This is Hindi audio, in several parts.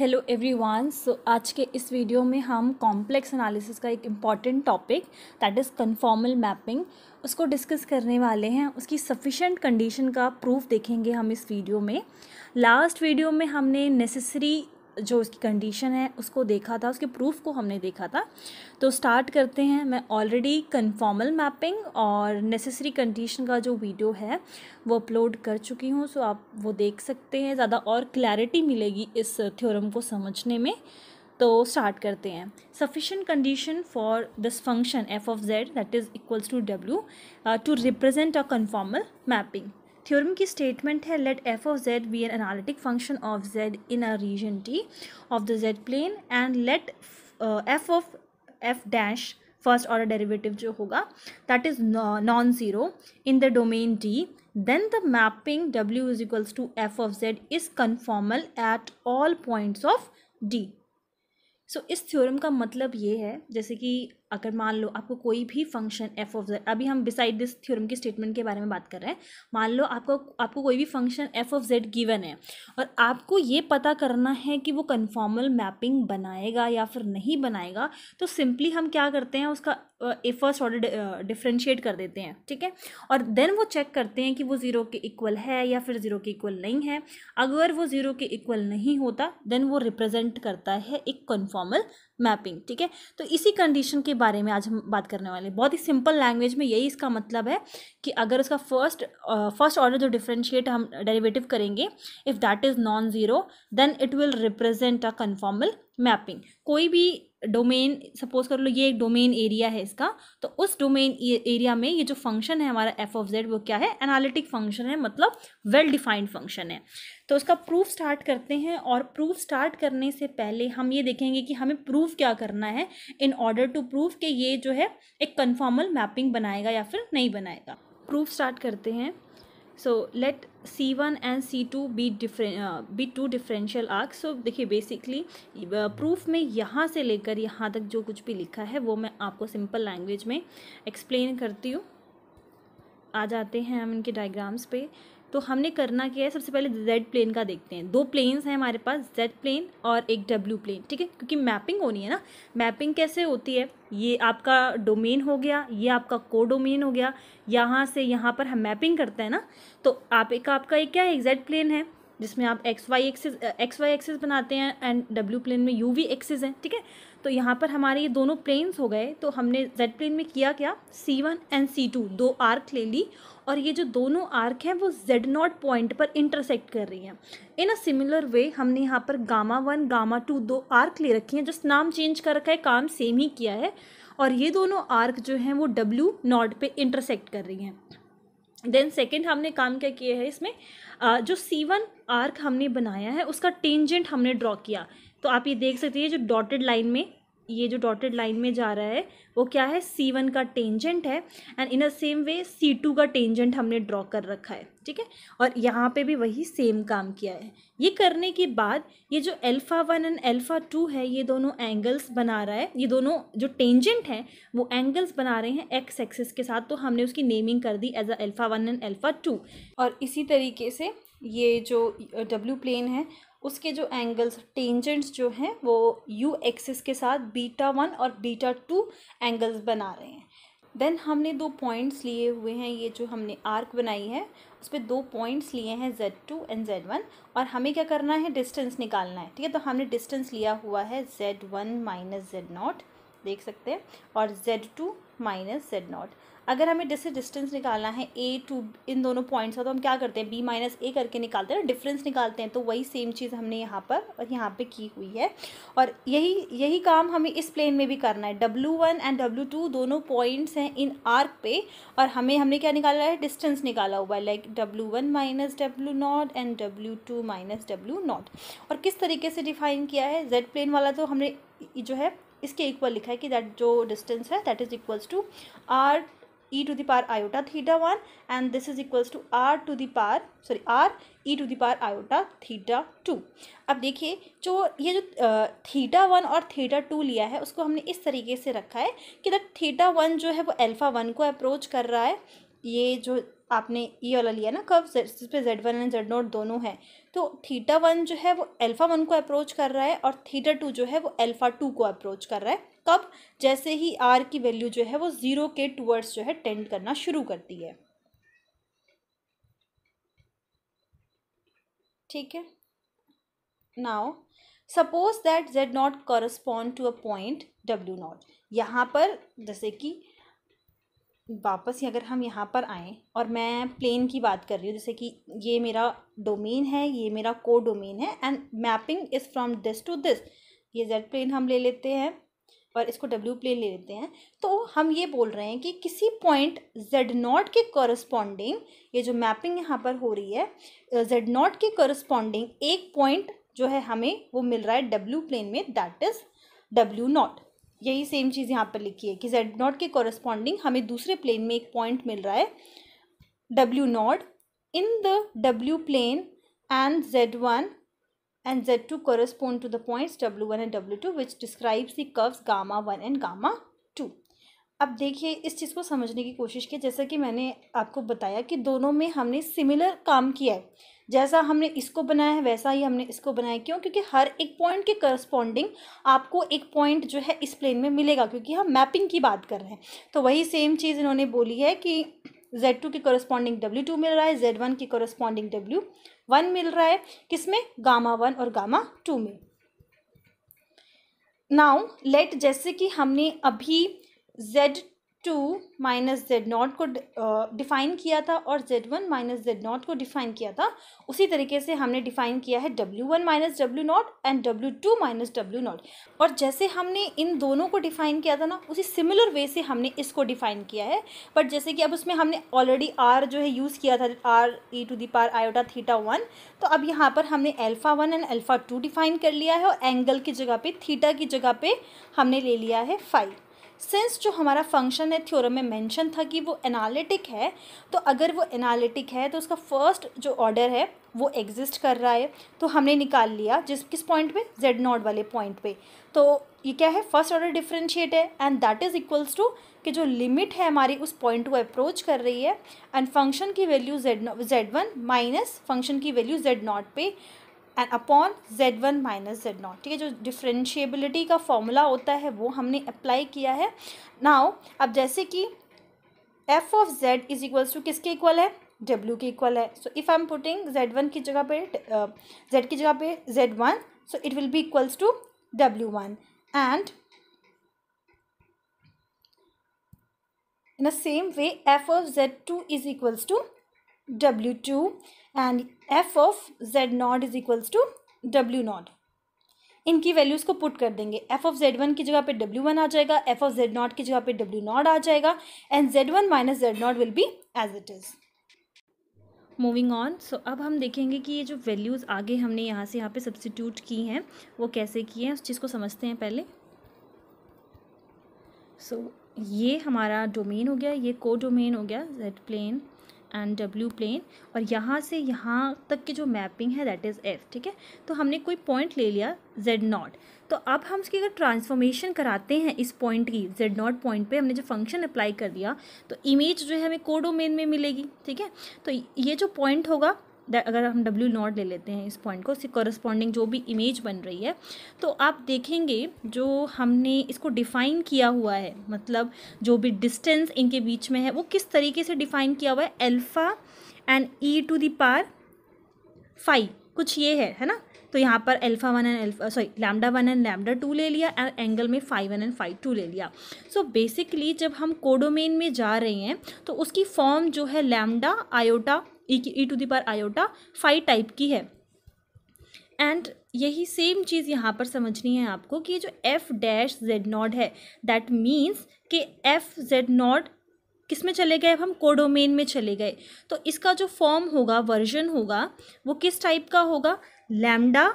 हेलो एवरीवन सो आज के इस वीडियो में हम कॉम्प्लेक्स एनालिसिस का एक important topic that is conformal mapping उसको डिस्कस करने वाले हैं उसकी सफिशेंट कंडीशन का प्रूफ देखेंगे हम इस वीडियो में लास्ट वीडियो में हमने नेसेसरी जो उसकी कंडीशन है उसको देखा था उसके प्रूफ को हमने देखा था तो स्टार्ट करते हैं मैं ऑलरेडी कन्फॉर्मल मैपिंग और नेसेसरी कंडीशन का जो वीडियो है वो अपलोड कर चुकी हूँ सो आप वो देख सकते हैं ज़्यादा और क्लैरिटी मिलेगी इस थ्योरम को समझने में तो स्टार्ट करते हैं sufficient condition for this function F of Z that is equals to W to represent a conformal mapping theorem की स्टेटमेंट है let F of Z be an analytic function of Z in a region T of the Z plane and let F of F dash first order derivative जो होगा that is non zero in the domain D then the mapping W is equals to F of Z is conformal at all points of D so इस थ्योरम का मतलब ये है जैसे कि अगर मान लो आपको कोई भी फंक्शन एफ ऑफ जेड अभी हम बिसाइड दिस थ्योरम की स्टेटमेंट के बारे में बात कर रहे हैं मान लो आपको आपको कोई भी function F of Z given है और आपको ये पता करना है कि वो कन्फॉर्मल मैपिंग बनाएगा या फिर नहीं बनाएगा तो सिंपली हम क्या करते हैं उसका फर्स्ट ऑर्डर डिफ्रेंशिएट कर देते हैं ठीक है और देन वो चेक करते हैं कि वो ज़ीरो के इक्वल है या फिर ज़ीरो के इक्वल नहीं है अगर वो ज़ीरो के इक्वल नहीं होता देन वो रिप्रेजेंट करता है एक कन्फॉर्मल मैपिंग ठीक है तो इसी कंडीशन के बारे में आज हम बात करने वाले हैं बहुत ही सिंपल लैंग्वेज में यही इसका मतलब है कि अगर उसका फर्स्ट फर्स्ट ऑर्डर जो डिफ्रेंशिएट हम डेरिवेटिव करेंगे if that is non zero then it will represent a conformal mapping कोई भी डोमेन सपोज कर लो ये एक डोमेन एरिया है इसका तो उस डोमेन एरिया e- में ये जो फंक्शन है हमारा एफ ऑफ जेड वो क्या है एनालिटिक फंक्शन है मतलब वेल डिफाइंड फंक्शन है तो उसका प्रूफ स्टार्ट करते हैं और प्रूफ स्टार्ट करने से पहले हम ये देखेंगे कि हमें प्रूफ क्या करना है इन ऑर्डर टू प्रूफ कि ये जो है एक कन्फॉर्मल मैपिंग बनाएगा या फिर नहीं बनाएगा प्रूफ स्टार्ट करते हैं so let C one and C two be different be two differential arc so देखिए बेसिकली प्रूफ uh, में यहाँ से लेकर यहाँ तक जो कुछ भी लिखा है वो मैं आपको सिंपल लैंग्वेज में एक्सप्लेन करती हूँ आ जाते हैं हम इनके डायग्राम्स पे तो हमने करना क्या है सबसे पहले जेड प्लेन का देखते हैं दो प्लेन्स हैं हमारे पास जेड प्लेन और एक डब्ल्यू प्लेन ठीक है क्योंकि मैपिंग होनी है ना मैपिंग कैसे होती है ये आपका डोमेन हो गया ये आपका को डोमेन हो गया यहाँ से यहाँ पर हम मैपिंग करते हैं ना तो आप एक आपका एक क्या है जेड प्लेन है जिसमें आप X Y axes X Y axes बनाते हैं एंड डब्ल्यू प्लेन में यू वी एक्सेस हैं ठीक है तो यहाँ पर हमारे ये दोनों प्लेन्स हो गए तो हमने जेड प्लेन में किया क्या C one and C two दो आर्क ले ली और ये जो दोनों आर्क हैं वो जेड नॉट पॉइंट पर इंटरसेक्ट कर रही हैं इन अ सिमिलर वे हमने यहाँ पर गामा वन गामा टू दो आर्क ले रखी हैं जस्ट नाम चेंज कर रखा है काम सेम ही किया है और ये दोनों आर्क जो हैं वो डब्ल्यू नॉट पे इंटरसेक्ट कर रही हैं देन सेकेंड हमने काम क्या किया है इसमें जो सी वन आर्क हमने बनाया है उसका टेंजेंट हमने ड्रॉ किया तो आप ये देख सकते हैं जो डॉटेड लाइन में ये जो डॉटेड लाइन में जा रहा है वो क्या है सी वन का टेंजेंट है and in a same way C two का टेंजेंट हमने ड्रॉ कर रखा है ठीक है और यहाँ पे भी वही सेम काम किया है ये करने के बाद ये जो alpha one and alpha two है ये दोनों एंगल्स बना रहा है ये दोनों जो टेंजेंट हैं वो एंगल्स बना रहे हैं एक्स एक्सेस के साथ तो हमने उसकी नेमिंग कर दी as a alpha one and alpha two और इसी तरीके से ये जो डब्ल्यू प्लेन है उसके जो एंगल्स टेंजेंट्स जो हैं वो यू एक्सिस के साथ बीटा वन और बीटा टू एंगल्स बना रहे हैं देन हमने दो पॉइंट्स लिए हुए हैं ये जो हमने आर्क बनाई है उस पर दो पॉइंट्स लिए हैं Z two and Z one और हमें क्या करना है डिस्टेंस निकालना है ठीक है तो हमने डिस्टेंस लिया हुआ है Z one minus Z naught देख सकते हैं और Z two minus Z naught अगर हमें जैसे डिस्टेंस निकालना है ए टू इन दोनों पॉइंट्स का तो हम क्या करते हैं बी माइनस ए करके निकालते हैं डिफरेंस निकालते हैं तो वही सेम चीज़ हमने यहाँ पर और यहाँ पर की हुई है और यही यही काम हमें इस प्लेन में भी करना है W one and W two दोनों पॉइंट्स हैं इन आर्क पे और हमें हमने क्या निकाला है डिस्टेंस निकाला हुआ है like W one minus W naught and W two minus W naught और किस तरीके से डिफाइन किया है जेड प्लेन वाला तो हमने जो है इसके इक्वल लिखा है कि दैट जो डिस्टेंस है that is equals to R e to the power iota theta 1 and this is equals to r to the power sorry r e to the power iota theta 2 अब देखिए जो ये जो theta 1 और theta 2 लिया है उसको हमने इस तरीके से रखा है कि तक theta 1 जो है वो alpha 1 को approach कर रहा है ये जो आपने ये e वाला लिया ना कब जिस पे Z one and Z naught दोनों हैं तो थीटा वन जो है वो अल्फ़ा वन को अप्रोच कर रहा है और थीटा टू जो है वो अल्फ़ा टू को अप्रोच कर रहा है कब जैसे ही आर की वैल्यू जो है वो ज़ीरो के टूवर्ड्स जो है टेंड करना शुरू करती है ठीक है now suppose that Z naught correspond to a point W naught यहाँ पर जैसे कि वापस अगर हम यहाँ पर आएँ और मैं प्लेन की बात कर रही हूँ जैसे कि ये मेरा डोमेन है ये मेरा को डोमेन है and mapping is from this to this ये जेड प्लेन हम ले लेते हैं पर इसको डब्ल्यू प्लेन ले लेते हैं तो हम ये बोल रहे हैं कि किसी पॉइंट जेड नॉट के कॉरस्पॉन्डिंग ये जो मैपिंग यहाँ पर हो रही है जेड नॉट के कॉरस्पॉन्डिंग एक पॉइंट जो है हमें वो मिल रहा है डब्ल्यू प्लेन में दैट इज़ डब्ल्यू नॉट यही सेम चीज़ यहाँ पर लिखी है कि जेड नॉट के कॉरस्पॉन्डिंग हमें दूसरे प्लेन में एक पॉइंट मिल रहा है W naught in the W plane and Z one and Z2 correspond to the points W1 and W2 which describes the curves gamma 1 and gamma 2. अब देखिए इस चीज़ को समझने की कोशिश की जैसा कि मैंने आपको बताया कि दोनों में हमने सिमिलर काम किया है जैसा हमने इसको बनाया है वैसा ही हमने इसको बनाया क्यों क्योंकि हर एक पॉइंट के करस्पॉन्डिंग आपको एक पॉइंट जो है इस प्लेन में मिलेगा क्योंकि हम मैपिंग की बात कर रहे हैं तो वही सेम चीज़ इन्होंने बोली है कि जेड के करस्पॉन्डिंग डब्ल्यू मिल रहा है जेड के करस्पॉन्डिंग डब्ल्यू वन मिल रहा है किसमें गामा वन और गामा टू में नाउ लेट जैसे कि हमने अभी Z two minus Z naught को डिफ़ाइन किया था और Z one minus Z naught को डिफ़ाइन किया था उसी तरीके से हमने डिफ़ाइन किया है W one minus W naught and W two minus W naught और जैसे हमने इन दोनों को डिफ़ाइन किया था ना उसी सिमिलर वे से हमने इसको डिफ़ाइन किया है बट जैसे कि अब उसमें हमने ऑलरेडी आर जो है यूज़ किया था R E to the power iota theta one तो अब यहाँ पर हमने alpha one and alpha two define कर लिया है और एंगल की जगह पर थीटा की जगह पर हमने ले लिया है फाइव सिंस जो हमारा फंक्शन है थ्योरम में मेंशन था कि वो एनालिटिक है तो अगर वो एनालिटिक है तो उसका फर्स्ट जो ऑर्डर है वो एग्जिस्ट कर रहा है तो हमने निकाल लिया जिस किस पॉइंट पे जेड नॉट वाले पॉइंट पे तो ये क्या है फर्स्ट ऑर्डर डिफ्रेंशिएट है and that is equals to कि जो लिमिट है हमारी उस पॉइंट को अप्रोच कर रही है एंड फंक्शन की value Z Z one minus function की वैल्यू जेड नॉट पे and upon Z one minus Z naught ठीक है जो डिफ्रेंशिएबिलिटी का फॉर्मूला होता है वो हमने अप्लाई किया है नाउ अब जैसे कि F of Z is equals to किसके इक्वल है डब्ल्यू के इक्वल है so if I am putting Z one की जगह पे जेड uh, की जगह पे Z one so it will be equals to W one and in the same way F of Z two is equals to W two and F of Z naught is equals to W naught इनकी वैल्यूज़ को पुट कर देंगे एफ ऑफ जेड वन की जगह पे डब्ल्यू वन आ जाएगा एफ ऑफ जेड नॉट की जगह पे डब्ल्यू नॉट आ जाएगा and Z one minus Z naught will be as it is moving on so अब हम देखेंगे कि ये जो वैल्यूज़ आगे हमने यहाँ से यहाँ पे सब्सिट्यूट की हैं वो कैसे किए हैं उस चीज़ को समझते हैं पहले सो so, ये हमारा डोमेन हो गया ये को डोमेन हो गया Z plane and W plane और यहाँ से यहाँ तक की जो मैपिंग है दैट इज़ एफ ठीक है तो हमने कोई पॉइंट ले लिया जेड नॉट तो अब हम उसकी अगर ट्रांसफॉर्मेशन कराते हैं इस पॉइंट की जेड नॉट पॉइंट पे हमने जो फंक्शन अप्लाई कर दिया तो इमेज जो है हमें कोडोमेन में मिलेगी ठीक है तो ये जो पॉइंट होगा अगर हम डब्ल्यू नॉट ले लेते हैं इस पॉइंट को इससे करस्पॉन्डिंग जो भी इमेज बन रही है तो आप देखेंगे जो हमने इसको डिफ़ाइन किया हुआ है मतलब जो भी डिस्टेंस इनके बीच में है वो किस तरीके से डिफ़ाइन किया हुआ है alpha and e to the power phi कुछ ये है है ना तो यहाँ पर alpha one and alpha sorry lambda one and lambda two ले लिया एंड एंगल में phi one and phi two ले लिया सो so बेसिकली जब हम कोडोमेन में जा रहे हैं तो उसकी फॉर्म जो है lambda iota e to the power iota phi type की है एंड यही सेम चीज़ यहाँ पर समझनी है आपको कि ये जो एफ डैश जेड नॉट है दैट मीन्स कि एफ जेड नॉट किस में चले गए अब हम कोडोमेन में चले गए तो इसका जो फॉर्म होगा वर्जन होगा वो किस टाइप का होगा lambda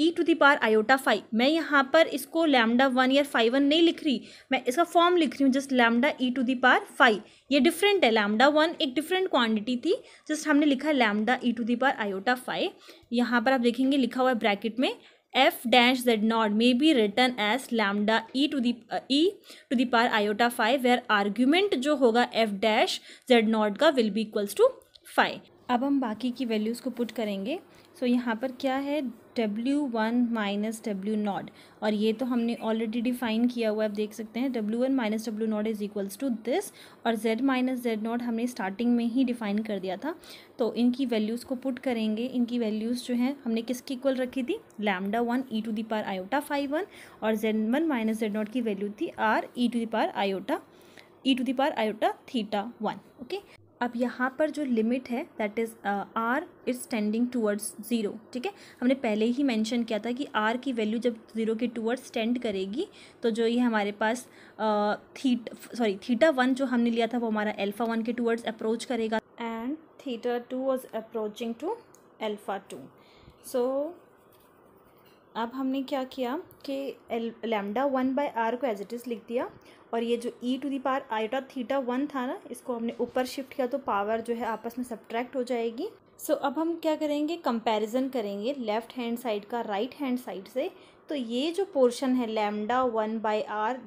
e to the power iota phi मैं यहाँ पर इसको लैमडा वन या फाइव वन नहीं लिख रही मैं इसका फॉर्म लिख रही हूँ just lambda e to the power phi ये डिफरेंट है लैमडा वन एक डिफरेंट क्वांटिटी थी जस्ट हमने लिखा है lambda e to the power iota phi यहाँ पर आप देखेंगे लिखा हुआ है ब्रैकेट में F dash Z naught may be written as lambda e to the e to the power iota phi where argument जो होगा एफ डैश जेड नॉट का will be equals to phi अब हम बाकी की वैल्यूज़ को पुट करेंगे सो यहाँ पर क्या है W one minus W naught और ये तो हमने ऑलरेडी डिफाइन किया हुआ है आप देख सकते हैं W one minus W naught is equals to this और जेड माइनस जेड नॉट हमने स्टार्टिंग में ही डिफाइन कर दिया था तो इनकी वैल्यूज़ को पुट करेंगे इनकी वैल्यूज़ जो हैं हमने किसकी इक्वल रखी थी lambda one e to the power iota phi one और Z one minus Z naught की वैल्यू थी r E to the power iota e to the power iota theta one okay अब यहाँ पर जो लिमिट है that is r is tending towards zero ठीक है हमने पहले ही मेंशन किया था कि आर की वैल्यू जब ज़ीरो के टूवर्ड्स टेंड करेगी तो जो ये हमारे पास थीट सॉरी थीटा वन जो हमने लिया था वो हमारा एल्फ़ा वन के टूवर्ड्स अप्रोच करेगा and theta two was approaching to alpha two so अब हमने क्या किया कि लैमडा वन बाय आर को एज इट इज़ लिख दिया और ये जो e to the power iota theta one था ना इसको हमने ऊपर शिफ्ट किया तो पावर जो है आपस में सब्ट्रैक्ट हो जाएगी सो so, अब हम क्या करेंगे कंपैरिजन करेंगे लेफ़्ट हैंड साइड का राइट हैंड साइड से तो ये जो पोर्शन है lambda one by r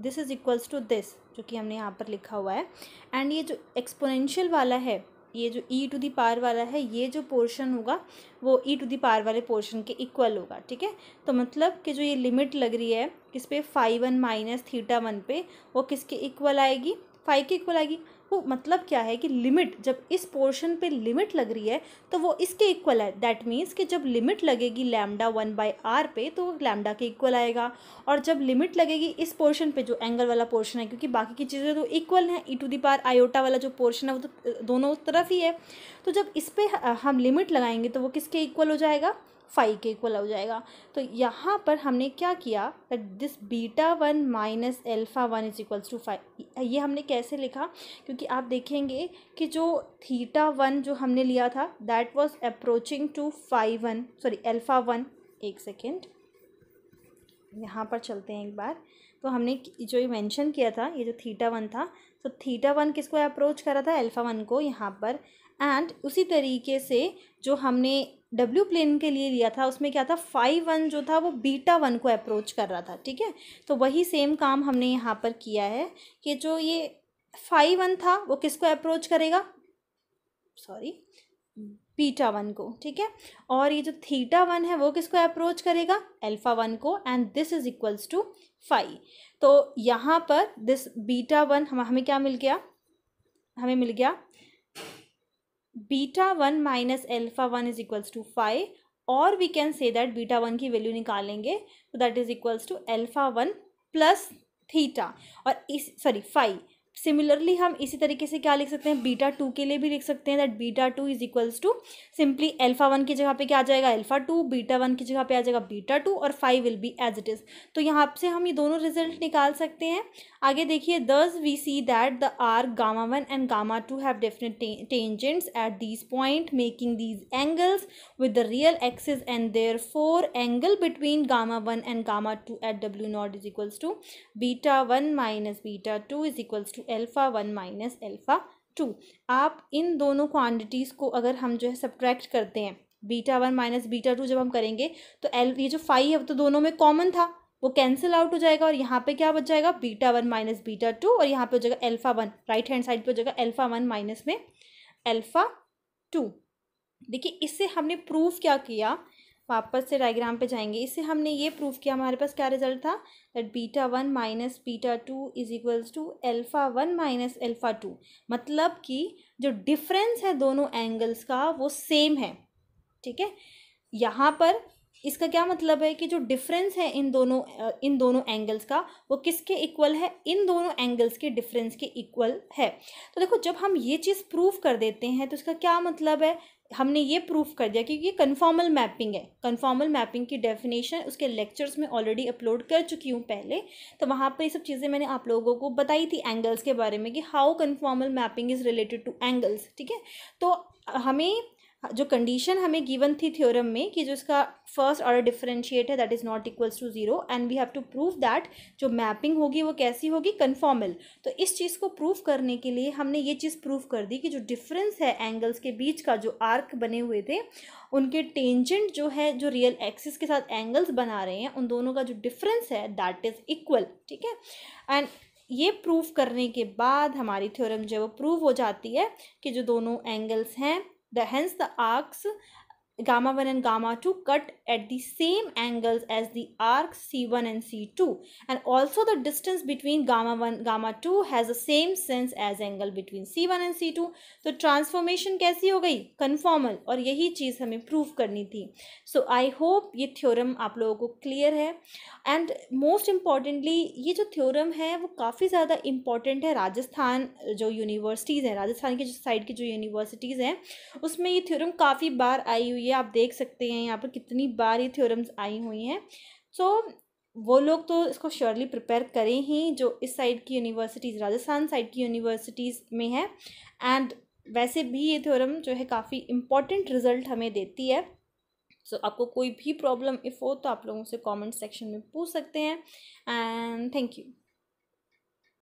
this is equals to this जो कि हमने यहाँ पर लिखा हुआ है एंड ये जो एक्सपोनेंशियल वाला है ये जो ई टू दी पार वाला है ये जो पोर्शन होगा वो ई टू दी पार वाले पोर्शन के इक्वल होगा ठीक है तो मतलब कि जो ये लिमिट लग रही है किस पे phi one minus theta one पे वो किसके इक्वल आएगी फाइव के इक्वल आएगी हु मतलब क्या है कि लिमिट जब इस पोर्शन पे लिमिट लग रही है तो वो इसके इक्वल है दैट मीन्स कि जब लिमिट लगेगी लैमडा वन बाई आर पे तो लैमडा के इक्वल आएगा और जब लिमिट लगेगी इस पोर्शन पे जो एंगल वाला पोर्शन है क्योंकि बाकी की चीज़ें तो इक्वल हैं ई टू दी पार आयोटा वाला जो पोर्शन है वो तो दोनों तरफ ही है तो जब इस पर हम लिमिट लगाएंगे तो वो किसके इक्वल हो जाएगा फाइव के इक्वल हो जाएगा तो यहाँ पर हमने क्या किया this beta one minus alpha one is equals to phi ये हमने कैसे लिखा क्योंकि आप देखेंगे कि जो थीटा वन जो हमने लिया था that was approaching to phi one sorry alpha one एक सेकेंड यहाँ पर चलते हैं एक बार तो हमने जो ये मैंशन किया था ये जो थीटा वन था तो थीटा वन किसको अप्रोच करा था एल्फ़ा वन को यहाँ पर एंड उसी तरीके से जो हमने डब्ल्यू प्लेन के लिए लिया था उसमें क्या था फाइव वन जो था वो बीटा वन को अप्रोच कर रहा था ठीक है तो वही सेम काम हमने यहाँ पर किया है कि जो ये फाइव वन था वो किसको अप्रोच करेगा सॉरी बीटा वन को ठीक है और ये जो थीटा वन है वो किसको अप्रोच करेगा एल्फ़ा वन को and this is equals to phi तो यहाँ पर दिस बीटा वन हम हमें क्या मिल गया हमें मिल गया beta one minus alpha one is equals to phi और we can say that beta one की वैल्यू निकालेंगे तो that is equals to alpha one plus theta और इस सॉरी फाइव सिमिलरली हम इसी तरीके से क्या लिख सकते हैं बीटा टू के लिए भी लिख सकते हैं that beta two is equals to simply alpha one की जगह पे क्या आ जाएगा एल्फा टू बीटा वन की जगह पे आ जाएगा बीटा टू और phi will be as it is तो यहाँ से हम ये दोनों रिजल्ट निकाल सकते हैं आगे देखिए thus we see that the are gamma one and gamma two have different tangents at this point making these angles with the real axis and therefore angle between gamma one and gamma two at W naught is equals to beta one minus beta two is equals to alpha one minus alpha two आप इन दोनों क्वान्टिटीज़ को अगर हम जो है सब्ट्रैक्ट करते हैं beta one minus beta two जब हम करेंगे तो एल ये जो फाइव है तो दोनों में कॉमन था वो कैंसिल आउट हो जाएगा और यहाँ पे क्या बच जाएगा beta one minus beta two और यहाँ पे हो जाएगा alpha one right hand side पे हो जाएगा एल्फा वन माइनस में एल्फ़ा टू देखिए इससे हमने प्रूफ क्या किया वापस से डायग्राम पे जाएंगे इससे हमने ये प्रूफ किया हमारे पास क्या रिजल्ट था that beta one minus beta two is equals to alpha one minus alpha two मतलब कि जो डिफरेंस है दोनों एंगल्स का वो सेम है ठीक है यहाँ पर इसका क्या मतलब है कि जो डिफरेंस है इन दोनों इन दोनों एंगल्स का वो किसके इक्वल है इन दोनों एंगल्स के डिफरेंस के इक्वल है तो देखो जब हम ये चीज़ प्रूफ कर देते हैं तो इसका क्या मतलब है हमने ये प्रूफ कर दिया क्योंकि ये कन्फॉर्मल मैपिंग है कन्फॉर्मल मैपिंग की डेफिनेशन उसके लेक्चर्स में ऑलरेडी अपलोड कर चुकी हूँ पहले तो वहाँ पर ये सब चीज़ें मैंने आप लोगों को बताई थी एंगल्स के बारे में कि how conformal mapping is related to angles ठीक है तो हमें हाँ, जो कंडीशन हमें गिवन थी थ्योरम में कि जो इसका फर्स्ट ऑर्डर डिफरेंशिएट है that is not equals to zero and we have to prove that जो मैपिंग होगी वो कैसी होगी कन्फॉर्मल तो इस चीज़ को प्रूव करने के लिए हमने ये चीज़ प्रूव कर दी कि जो डिफरेंस है एंगल्स के बीच का जो आर्क बने हुए थे उनके टेंजेंट जो है जो रियल एक्सिस के साथ एंगल्स बना रहे हैं उन दोनों का जो डिफरेंस है दैट इज़ इक्वल ठीक है एंड ये प्रूव करने के बाद हमारी थ्योरम जो है वो प्रूव हो जाती है कि जो दोनों एंगल्स हैं The, hence the arcs gamma gamma one and two cut at gamma same cut as the arc C one and C two and also the distance between gamma one gamma two has 2 same sense as angle between C one and C two तो ट्रांसफॉर्मेशन कैसी हो गई कन्फॉर्मल और यही चीज़ हमें प्रूव करनी थी सो आई होप ये थ्योरम आप लोगों को क्लियर है एंड मोस्ट इम्पॉर्टेंटली ये जो थ्योरम है वो काफ़ी ज़्यादा इम्पॉर्टेंट है राजस्थान जो यूनिवर्सिटीज़ हैं राजस्थान के साइड की जो यूनिवर्सिटीज़ हैं उसमें ये थ्योरम काफ़ी बार आई हुई है ये आप देख सकते हैं यहाँ पर कितनी बार ये थ्योरम्स आई हुई हैं सो so, वो लोग तो इसको श्योरली प्रिपेयर करें ही जो इस साइड की यूनिवर्सिटीज़ राजस्थान साइड की यूनिवर्सिटीज़ में है एंड वैसे भी ये थ्योरम जो है काफ़ी इम्पॉर्टेंट रिजल्ट हमें देती है सो so, आपको कोई भी प्रॉब्लम इफ़ हो तो आप लोगों से कमेंट सेक्शन में पूछ सकते हैं एंड थैंक यू